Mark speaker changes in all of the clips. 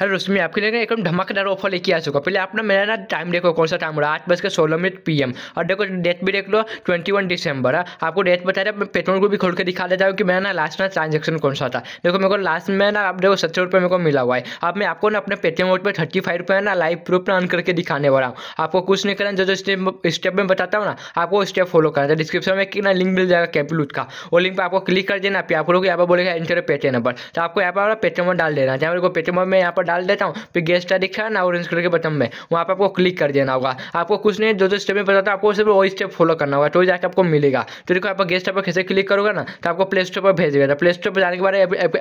Speaker 1: hello दोस्तों मैं आपके लिए एकदम धमाकेदार ऑफर लेके आ चुका पहले आपने मेरा ना टाइम देखो कौन सा टाइम हो रहा है आठ बज के सोलह मिनट पी और देखो डेट भी देख लो ट्वेंटी वन दिसंबर है आपको डेट बता रहा है पेट्रोल को भी खोल के दिखा देता हूँ कि मेरा ना लास्ट ना ट्रांजेक्शन कौन सा था देखो मेरे को लास्ट में ना आप देखो सत्तर रुपये मेरे को मिला हुआ है अब मैं आपको ना अपने पेटीएम वोट पर थर्टी फाइव रुपये ना लाइव प्रूफ ना अन करके दिखाने वाला हूँ आपको कुछ नहीं करना जो जो स्टेप में बताता हूँ ना आपको स्टेप फॉलो करना था डिस्क्रिप्शन में ना लिंक मिल जाएगा कैपिलूट का वो लिंक पर आपको क्लिक कर देना आप लोग यहाँ पर बोलेगा एंटर पेटीएम नंबर तो आपको यहाँ पर पेटीएम डाल देना जहाँ मेरे को पेटीएम में यहाँ पर डाल देता हूँ फिर गेस्ट का दिखा ना ऑरेंज कलर के बटन में वहाँ पर आपको क्लिक कर देना होगा आपको कुछ नहीं जो जो स्टेप में बताता आपको सिर्फ वही स्टेप फॉलो करना होगा तो जाकर आपको मिलेगा तो देखो आप गेस्ट पर कैसे क्लिक करोगे ना तो आपको प्ले स्टोर पर भेज देगा प्ले तो स्टोर पर जाने के बाद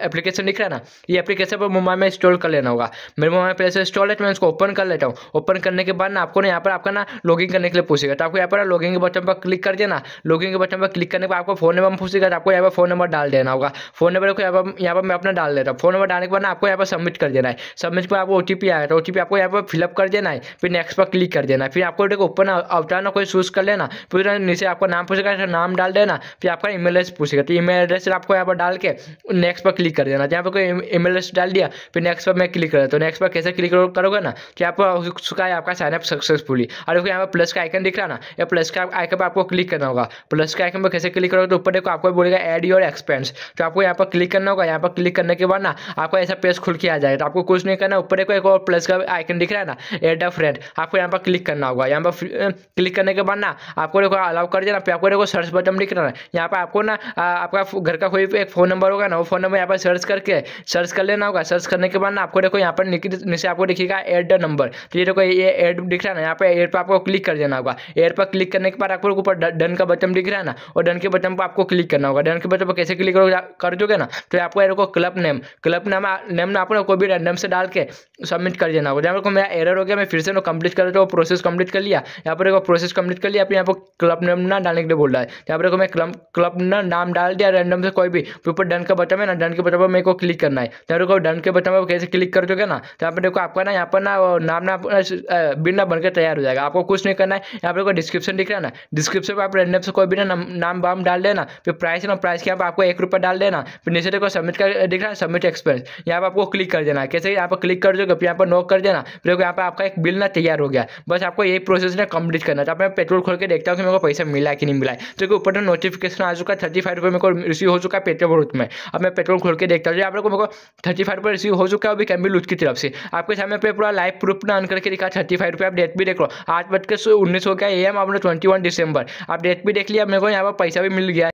Speaker 1: एप्लीकेशन दिख रहा है ना ये एप्लीकेशन पर मोबाइल में इंस्टॉल कर लेना होगा मेरे मोबाइल प्ले स्टोर इंस्टॉल है तो मैं उसको ओपन कर लेता हूँ ओपन करने के बाद ना आपको ना यहाँ पर आपका ना लॉगिन करने के लिए पूछेगा तो आपको यहाँ पर लॉगिन के बटन पर क्लिक कर देना लॉगिन के बटन पर क्लिक करने बाद आपको फोन नंबर पूछेगा तो आपको यहाँ पर फोन नंबर डाल देना होगा फोन नंबर को यहाँ पर यहाँ पर मैं अपना डाल देता हूँ फोन नंबर डालने के बाद ना आपको यहाँ पर सबमिट कर देना है सबमिट पर आपको ओ टी आएगा तो ओ आपको यहाँ पर फिलअप कर देना है फिर नेक्स्ट पर क्लिक कर देना फिर आपको देखो ओपन अवतारना कोई चूज कर लेना फिर नीचे आपका नाम पूछेगा नाम डाल देना फिर आपका ई एड्रेस पूछेगा तो ई एड्रेस आपको यहाँ पर डाल के नेक्स्ट पर क्लिक कर देना यहाँ पर कोई ई एड्रेस डाल दिया फिर नेक्स्ट पर मैं क्लिक कर तो नेक्स्ट पर कैसे क्लिक करोगे ना कि आप चुका है आपका साइनअप सक्सेसफुली और देखो यहाँ पर प्लस का आइकन दिख रहा ना या प्लस का आइकन पर आपको क्लिक करना होगा प्लस का आइकन पर कैसे क्लिक करोगे तो ऊपर देखो आपको बोलेगा एड योर एक्सपेंस तो आपको यहाँ पर क्लिक करना होगा यहाँ पर क्लिक करने के बाद ना आपको ऐसा पेज खुल के आ जाएगा तो आपको कुछ कुछ नहीं करना ऊपर एक, एक और प्लस का आइकन दिख रहा है ना एड अ फ्रेंड आपको यहाँ पर क्लिक करना होगा यहाँ पर क्लिक करने के बाद ना आपको देखो अलाउ कर देना आपको देखो सर्च बटन दिख रहा है यहाँ पर आपको ना आपका घर का कोई एक फ़ोन नंबर होगा ना वो फोन नंबर यहाँ पर सर्च करके सर्च कर लेना होगा सर्च करने के बाद ना आपको देखो यहाँ पर नीचे आपको दिखेगा एड नंबर तो ये देखो ये एड दिख रहा है ना यहाँ पर एड पर आपको क्लिक कर देना होगा एड पर क्लिक करने के बाद आपको ऊपर डन का बटन दिख रहा है ना और डन के बटन पर आपको क्लिक करना होगा डन के बटन पर कैसे क्लिक कर दोगे ना तो आपको club name club name name ना आपको कोई भी रैंडम से डाल के सबमिट कर देना होगा जहाँ पर मेरा एरर हो गया मैं फिर से कंप्लीट कर देता हूँ प्रोसेस कंप्लीट कर लिया यहाँ पर एक प्रोसेस कंप्लीट कर लिया फिर यहाँ पर क्लब नेम ना डालने के लिए बोल रहा है यहाँ पर मैं क्लब क्लब ना नाम डाल दिया रैंडम से कोई भी ऊपर डन का बटन है ना डन के बटन पर मेरे को क्लिक करना है यहाँ पर डन के बटन पर कैसे क्लिक कर चुके ना तो यहाँ पर देखो आपका ना यहाँ पर ना नाम ना बिना बनकर तैयार हो जाएगा आपको कुछ नहीं करना है यहाँ पर डिस्क्रिप्शन दिख रहा है ना डिस्क्रिप्शन पर आप रैंडम से कोई भी ना नाम वाम डाल देना फिर प्राइस ना प्राइस के आपको एक रुपये डाल देना फिर नीचे देखो सबमिट का दिख रहा है सबमिट एक्सपेंस यहाँ पर आपको क्लिक कर देना कैसे यहाँ पर क्लिक कर दोगे फिर यहाँ पर नॉक कर देना फिर यहाँ पर आपका एक बिल ना तैयार हो गया बस आपको ये प्रोसेस ना कंप्लीट करना था तो मैं पेट्रोल खोल के देखता हूँ कि मेरे को पैसा मिला कि नहीं मिला तो ऊपर ना नोटिफिकेशन आ चुका थर्टी फाइव रुपये मेरे को रिसीव हो चुका है पेट्रोल भरूच में अब मैं पेट्रोल खोल के देखता हूँ आप लोग को थर्टी फाइव रुपये रिसीव हो चुका है अभी कैम्बिल की तरफ से आपके सामने पे पूरा लाइव प्रूफ ना अन करके दिखा थर्टी फाइव रुपये आप डेट भी देख लो आठ बज के उन्नीस हो गया ए एम आपने ट्वेंटी वन दिसंबर आप डेट भी देख लिया मेरे को यहाँ पर पैसा भी मिल गया